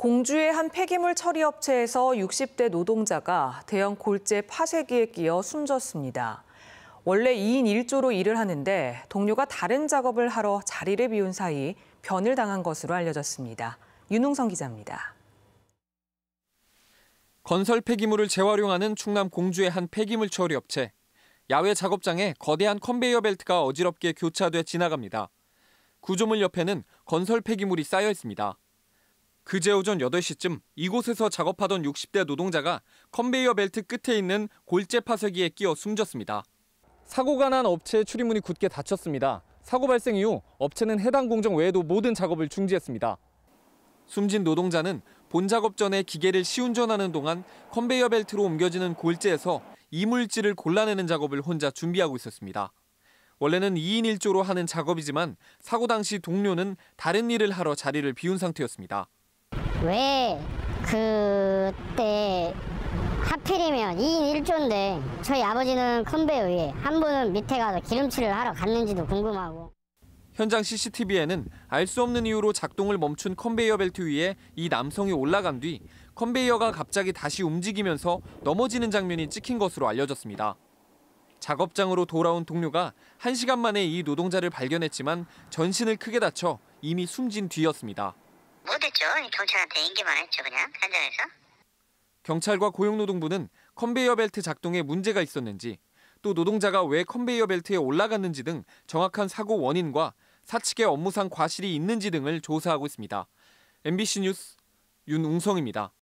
공주의 한 폐기물 처리 업체에서 60대 노동자가 대형 골재 파쇄기에 끼어 숨졌습니다. 원래 2인 1조로 일을 하는데 동료가 다른 작업을 하러 자리를 비운 사이 변을 당한 것으로 알려졌습니다. 윤웅성 기자입니다. 건설 폐기물을 재활용하는 충남 공주의 한 폐기물 처리 업체. 야외 작업장에 거대한 컨베이어 벨트가 어지럽게 교차돼 지나갑니다. 구조물 옆에는 건설 폐기물이 쌓여 있습니다. 그제 오전 8시쯤 이곳에서 작업하던 60대 노동자가 컨베이어 벨트 끝에 있는 골재 파쇄기에 끼어 숨졌습니다. 사고가 난 업체의 출입문이 굳게 닫혔습니다. 사고 발생 이후 업체는 해당 공정 외에도 모든 작업을 중지했습니다. 숨진 노동자는 본 작업 전에 기계를 시운전하는 동안 컨베이어 벨트로 옮겨지는 골재에서 이물질을 골라내는 작업을 혼자 준비하고 있었습니다. 원래는 2인 1조로 하는 작업이지만 사고 당시 동료는 다른 일을 하러 자리를 비운 상태였습니다. 왜 그때 하필이면 2인 1조인데 저희 아버지는 큰 배에 의에한 분은 밑에 가서 기름칠을 하러 갔는지도 궁금하고 현장 CCTV에는 알 수 없는 이유로 작동을 멈춘 컨베이어 벨트 위에 이 남성이 올라간 뒤 컨베이어가 갑자기 다시 움직이면서 넘어지는 장면이 찍힌 것으로 알려졌습니다. 작업장으로 돌아온 동료가 1시간 만에 이 노동자를 발견했지만 전신을 크게 다쳐 이미 숨진 뒤였습니다. 쏟죠 경찰한테 인기만 했죠. 그냥 현장에서. 경찰과 고용노동부는 컨베이어 벨트 작동에 문제가 있었는지 또 노동자가 왜 컨베이어 벨트에 올라갔는지 등 정확한 사고 원인과 사측의 업무상 과실이 있는지 등을 조사하고 있습니다. MBC 뉴스 윤웅성입니다.